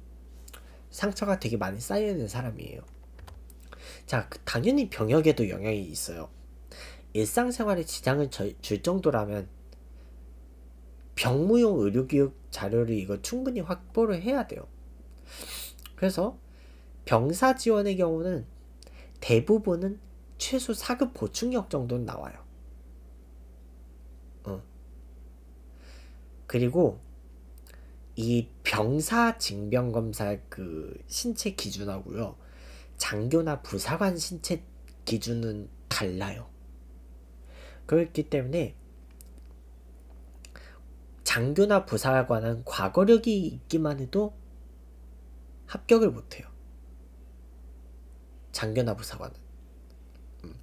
상처가 되게 많이 쌓여있는 사람이에요. 자, 그 당연히 병역에도 영향이 있어요. 일상생활에 지장을 줄 정도라면 병무용 의료교육 자료를 이거 충분히 확보를 해야 돼요. 그래서 병사 지원의 경우는 대부분은 최소 4급 보충역 정도는 나와요. 어. 그리고 이 병사 징병 검사 그 신체 기준하고요. 장교나 부사관 신체 기준은 달라요. 그렇기 때문에 장교나 부사관은 과거력이 있기만 해도 합격을 못해요. 장교나부 사관은. 음.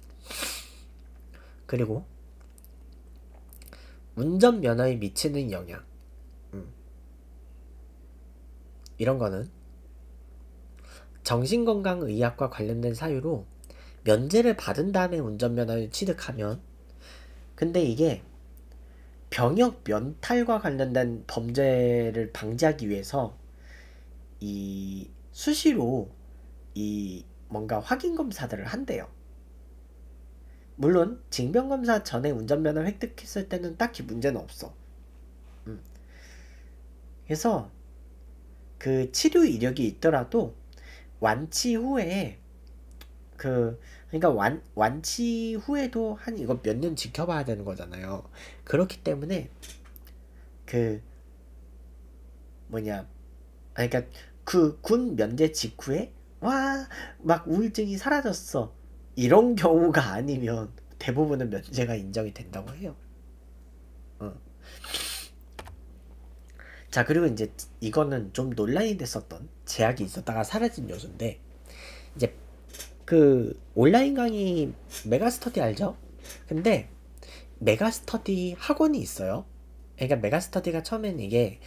그리고 운전 면허에 미치는 영향. 음. 이런 거는 정신건강의학과 관련된 사유로 면제를 받은 다음에 운전면허를 취득하면 근데 이게 병역 면탈과 관련된 범죄를 방지하기 위해서 이 수시로 이 뭔가 확인 검사들을 한대요. 물론 징병 검사 전에 운전면허 획득했을 때는 딱히 문제는 없어. 음. 그래서 그 치료 이력이 있더라도 완치 후에 그 그러니까 완 완치 후에도 한 이거 몇년 지켜봐야 되는 거잖아요. 그렇기 때문에 그 뭐냐 그러니까 그군 면제 직후에 와막 우울증이 사라졌어 이런 경우가 아니면 대부분은 면제가 인정이 된다고 해요. 어. 자 그리고 이제 이거는 좀 논란이 됐었던 제약이 있었다가 사라진 요소인데 이제 그 온라인 강의 메가스터디 알죠? 근데 메가스터디 학원이 있어요. 그러니까 메가스터디가 처음엔 이게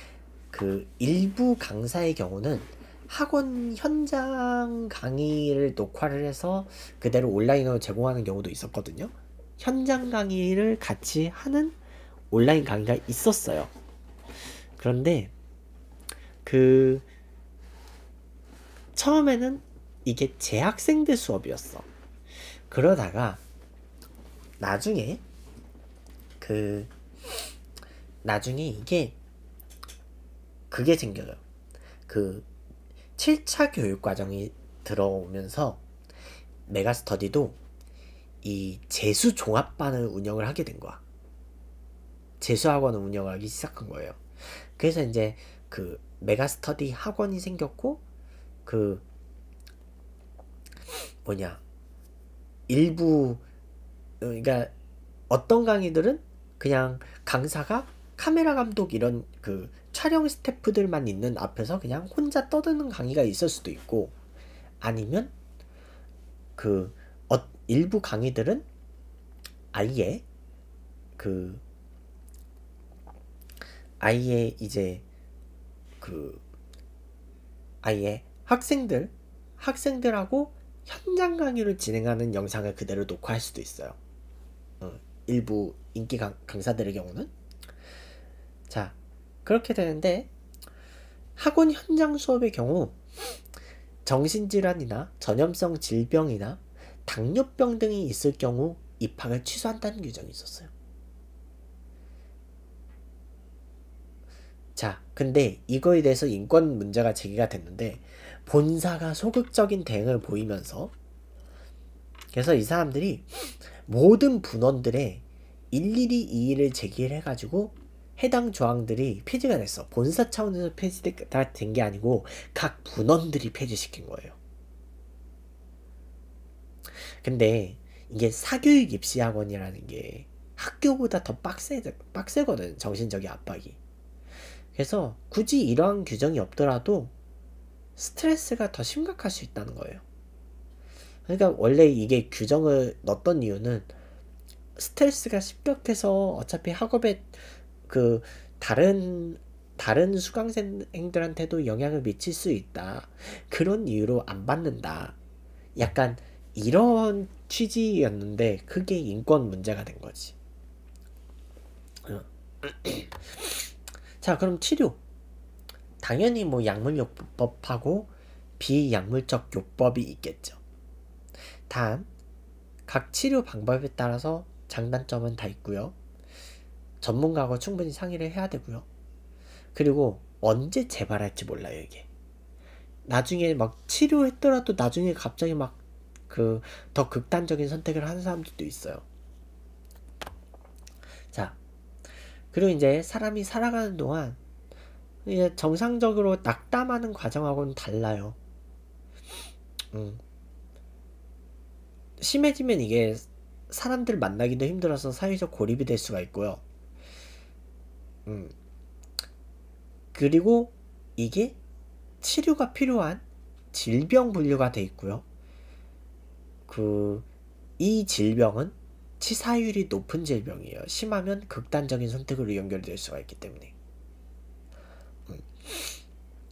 그 일부 강사의 경우는 학원 현장 강의를 녹화를 해서 그대로 온라인으로 제공하는 경우도 있었거든요. 현장 강의를 같이 하는 온라인 강의가 있었어요. 그런데 그 처음에는 이게 재학생들 수업이었어. 그러다가 나중에 그 나중에 이게 그게 생겨요. 그 7차 교육 과정이 들어오면서 메가스터디도 이 재수 종합반을 운영을 하게 된 거야. 재수 학원을 운영하기 시작한 거예요. 그래서 이제 그 메가스터디 학원이 생겼고 그 뭐냐 일부 그러니까 어떤 강의들은 그냥 강사가 카메라 감독 이런 그 촬영 스태프들만 있는 앞에서 그냥 혼자 떠드는 강의가 있을 수도 있고 아니면 그 어, 일부 강의들은 아예 그 아예 이제 그 아예 학생들 학생들하고 현장 강의를 진행하는 영상을 그대로 녹화할 수도 있어요. 어, 일부 인기 강, 강사들의 경우는 자 그렇게 되는데 학원 현장 수업의 경우 정신질환이나 전염성 질병이나 당뇨병 등이 있을 경우 입학을 취소한다는 규정이 있었어요. 자, 근데 이거에 대해서 인권 문제가 제기가 됐는데 본사가 소극적인 대응을 보이면서 그래서 이 사람들이 모든 분원들의 일일이 이의를 제기를 해가지고 해당 조항들이 폐지가 됐어. 본사 차원에서 폐지가 된게 아니고 각 분원들이 폐지시킨 거예요. 근데 이게 사교육 입시 학원이라는 게 학교보다 더 빡세, 빡세거든 정신적인 압박이 그래서 굳이 이러한 규정이 없더라도 스트레스가 더 심각할 수 있다는 거예요 그러니까 원래 이게 규정을 넣었던 이유는 스트레스가 심각해서 어차피 학업에 그 다른 다른 수강생들한테도 영향을 미칠 수 있다. 그런 이유로 안 받는다. 약간 이런 취지였는데 그게 인권 문제가 된 거지. 자 그럼 치료 당연히 뭐 약물요법하고 비약물적 요법이 있겠죠. 단 각 치료 방법에 따라서 장단점은 다 있고요. 전문가하고 충분히 상의를 해야 되고요. 그리고 언제 재발할지 몰라요, 이게. 나중에 막 치료했더라도 나중에 갑자기 막 그 더 극단적인 선택을 하는 사람들도 있어요. 자, 그리고 이제 사람이 살아가는 동안 이제 정상적으로 낙담하는 과정하고는 달라요. 음. 심해지면 이게 사람들 만나기도 힘들어서 사회적 고립이 될 수가 있고요. 음. 그리고 이게 치료가 필요한 질병 분류가 돼 있고요. 그 이 질병은 치사율이 높은 질병이에요. 심하면 극단적인 선택으로 연결될 수가 있기 때문에. 음.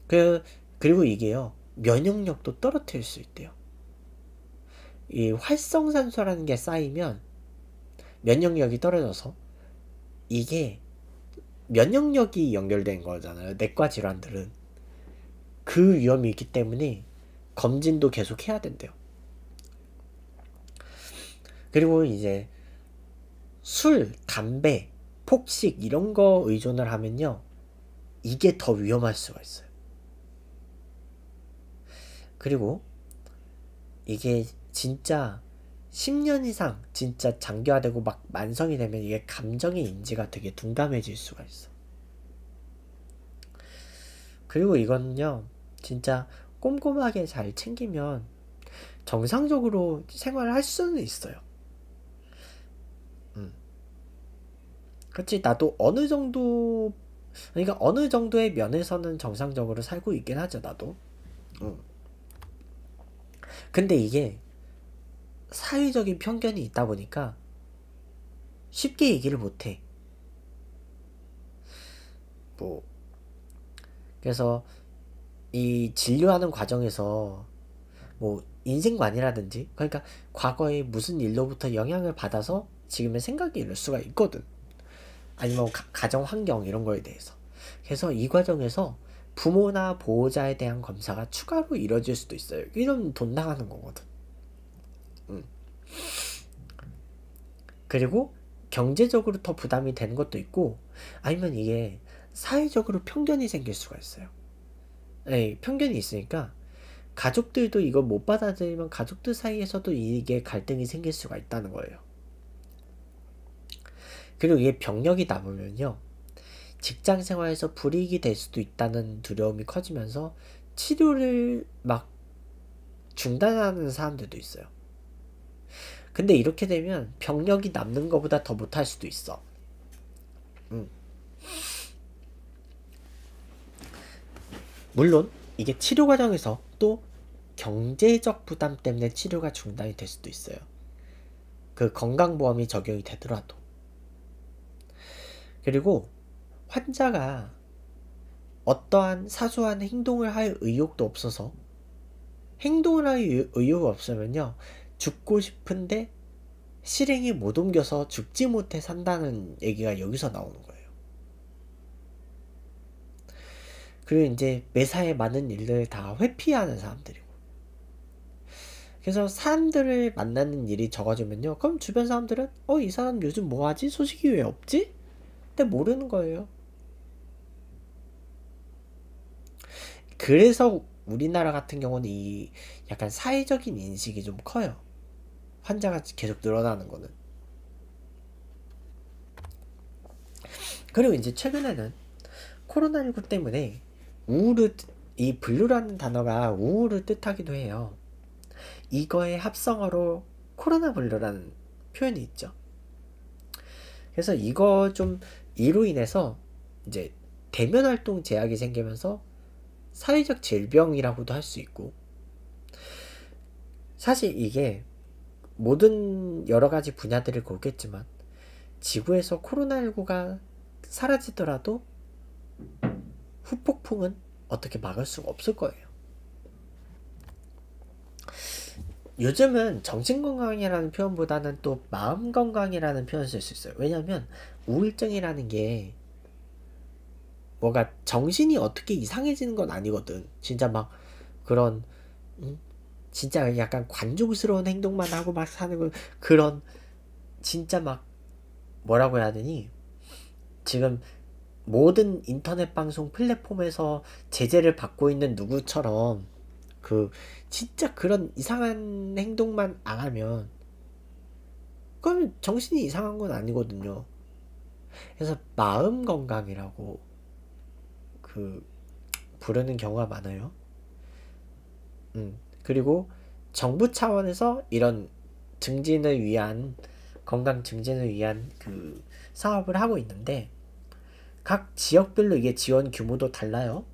그 그리고 이게요 면역력도 떨어뜨릴 수 있대요. 이 활성산소라는 게 쌓이면 면역력이 떨어져서 이게 면역력이 연결된 거잖아요. 내과 질환들은. 그 위험이 있기 때문에 검진도 계속 해야 된대요. 그리고 이제 술, 담배, 폭식 이런 거 의존을 하면요. 이게 더 위험할 수가 있어요. 그리고 이게 진짜 10년 이상 진짜 장기화되고 막 만성이 되면 이게 감정의 인지가 되게 둔감해질 수가 있어. 그리고 이거는요, 진짜 꼼꼼하게 잘 챙기면 정상적으로 생활을 할 수는 있어요. 음. 그렇지, 나도 어느 정도, 그러니까 어느 정도의 면에서는 정상적으로 살고 있긴 하죠, 나도. 음. 근데 이게 사회적인 편견이 있다 보니까 쉽게 얘기를 못해. 뭐, 그래서 이 진료하는 과정에서 뭐 인생관이라든지, 그러니까 과거에 무슨 일로부터 영향을 받아서 지금의 생각이 이럴 수가 있거든. 아니면 가, 정 환경 이런 거에 대해서. 그래서 이 과정에서 부모나 보호자에 대한 검사가 추가로 이뤄질 수도 있어요. 이런 돈 나가는 거거든. 음. 그리고 경제적으로 더 부담이 되는 것도 있고 아니면 이게 사회적으로 편견이 생길 수가 있어요. 에 예, 편견이 있으니까 가족들도 이걸 못 받아들이면 가족들 사이에서도 이게 갈등이 생길 수가 있다는 거예요. 그리고 이게 병력이남으면요 직장 생활에서 불이익이 될 수도 있다는 두려움이 커지면서 치료를 막 중단하는 사람들도 있어요. 근데 이렇게 되면 병력이 남는 것보다 더 못할 수도 있어. 음. 물론 이게 치료 과정에서 또 경제적 부담 때문에 치료가 중단이 될 수도 있어요. 그 건강보험이 적용이 되더라도. 그리고 환자가 어떠한 사소한 행동을 할 의욕도 없어서 행동을 할 의욕이 없으면요. 죽고 싶은데 실행이 못 옮겨서 죽지 못해 산다는 얘기가 여기서 나오는 거예요. 그리고 이제 매사에 많은 일들을 다 회피하는 사람들이고. 그래서 사람들을 만나는 일이 적어지면요. 그럼 주변 사람들은 어, 이 사람 요즘 뭐 하지? 소식이 왜 없지? 근데 모르는 거예요. 그래서 우리나라 같은 경우는 이 약간 사회적인 인식이 좀 커요. 환자가 계속 늘어나는 거는. 그리고 이제 최근에는 코로나19 때문에 우울을 이 블루라는 단어가 우울을 뜻하기도 해요. 이거의 합성어로 코로나 블루라는 표현이 있죠. 그래서 이거 좀 이로 인해서 이제 대면 활동 제약이 생기면서 사회적 질병이라고도 할 수 있고 사실 이게 모든 여러 가지 분야들을 보겠지만 지구에서 코로나19가 사라지더라도 후폭풍은 어떻게 막을 수가 없을 거예요. 요즘은 정신건강이라는 표현보다는 또 마음건강이라는 표현을 쓸 수 있어요. 왜냐하면 우울증이라는 게 뭐가 정신이 어떻게 이상해지는 건 아니거든. 진짜 막 그런 음? 진짜 약간 관종스러운 행동만 하고 막 사는 거 그런 진짜 막 뭐라고 해야 되니 지금 모든 인터넷 방송 플랫폼에서 제재를 받고 있는 누구처럼 그 진짜 그런 이상한 행동만 안 하면 그럼 정신이 이상한 건 아니거든요. 그래서 마음 건강이라고 그 부르는 경우가 많아요. 음, 그리고 정부 차원에서 이런 증진을 위한 건강 증진을 위한 그 사업을 하고 있는데 각 지역별로 이게 지원 규모도 달라요.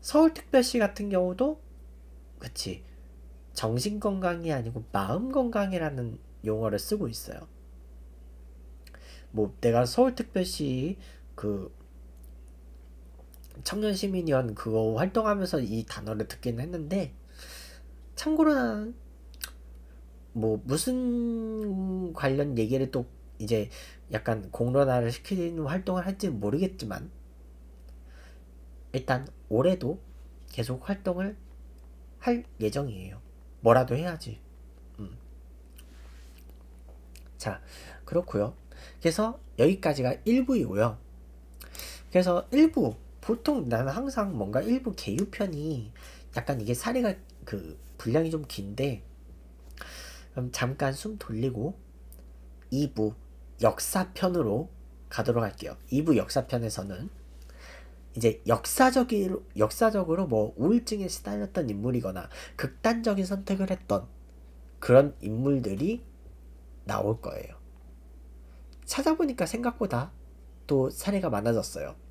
서울특별시 같은 경우도 그치 정신건강이 아니고 마음건강이라는 용어를 쓰고 있어요. 뭐 내가 서울특별시 그 청년시민위원 그거 활동하면서 이 단어를 듣긴 했는데 참고로 뭐 무슨 관련 얘기를 또 이제 약간 공론화를 시키는 활동을 할지 모르겠지만 일단 올해도 계속 활동을 할 예정이에요. 뭐라도 해야지. 음. 자, 그렇고요. 그래서 여기까지가 1부이고요. 그래서 1부 보통 나는 항상 뭔가 1부 개요편이 약간 이게 사례가 그 분량이 좀 긴데 그럼 잠깐 숨 돌리고 2부 역사편으로 가도록 할게요. 2부 역사편에서는 이제 역사적으로, 역사적으로 뭐 우울증에 시달렸던 인물이거나 극단적인 선택을 했던 그런 인물들이 나올 거예요. 찾아보니까 생각보다 또 사례가 많아졌어요.